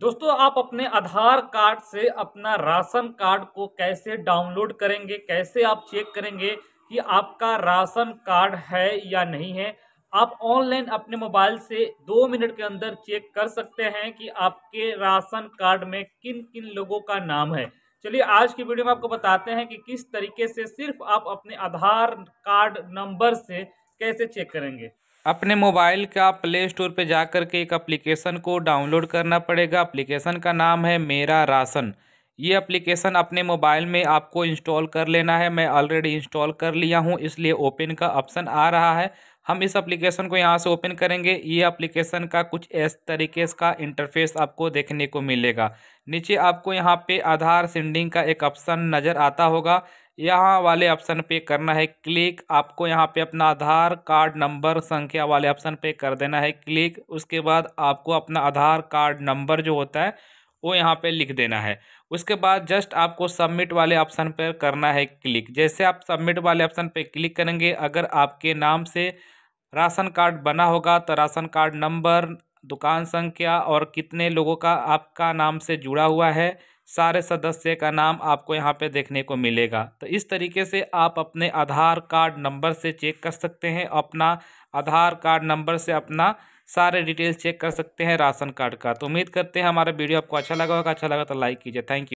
दोस्तों आप अपने आधार कार्ड से अपना राशन कार्ड को कैसे डाउनलोड करेंगे कैसे आप चेक करेंगे कि आपका राशन कार्ड है या नहीं है आप ऑनलाइन अपने मोबाइल से दो मिनट के अंदर चेक कर सकते हैं कि आपके राशन कार्ड में किन किन लोगों का नाम है चलिए आज की वीडियो में आपको बताते हैं कि किस तरीके से सिर्फ आप अपने आधार कार्ड नंबर से कैसे चेक करेंगे अपने मोबाइल का प्ले स्टोर पर जा कर के एक अप्लीकेशन को डाउनलोड करना पड़ेगा अप्लीकेशन का नाम है मेरा राशन ये एप्लीकेशन अपने मोबाइल में आपको इंस्टॉल कर लेना है मैं ऑलरेडी इंस्टॉल कर लिया हूँ इसलिए ओपन का ऑप्शन आ रहा है हम इस एप्लीकेशन को यहाँ से ओपन करेंगे ये एप्लीकेशन का कुछ इस तरीके का इंटरफेस आपको देखने को मिलेगा नीचे आपको यहाँ पे आधार सेंडिंग का एक ऑप्शन नज़र आता होगा यहाँ वाले ऑप्शन पे करना है क्लिक आपको यहाँ पे अपना आधार कार्ड नंबर संख्या वाले ऑप्शन पे कर देना है क्लिक उसके बाद आपको अपना आधार कार्ड नंबर जो होता है वो यहाँ पे लिख देना है उसके बाद जस्ट आपको सबमिट वाले ऑप्शन पर करना है क्लिक जैसे आप सबमिट वाले ऑप्शन पर क्लिक करेंगे अगर आपके नाम से राशन कार्ड बना होगा तो राशन कार्ड नंबर दुकान संख्या और कितने लोगों का आपका नाम से जुड़ा हुआ है सारे सदस्य का नाम आपको यहाँ पे देखने को मिलेगा तो इस तरीके से आप अपने आधार कार्ड नंबर से चेक कर सकते हैं अपना आधार कार्ड नंबर से अपना सारे डिटेल्स चेक कर सकते हैं राशन कार्ड का तो उम्मीद करते हैं हमारा वीडियो आपको अच्छा लगा होगा अच्छा लगा तो लाइक कीजिए थैंक यू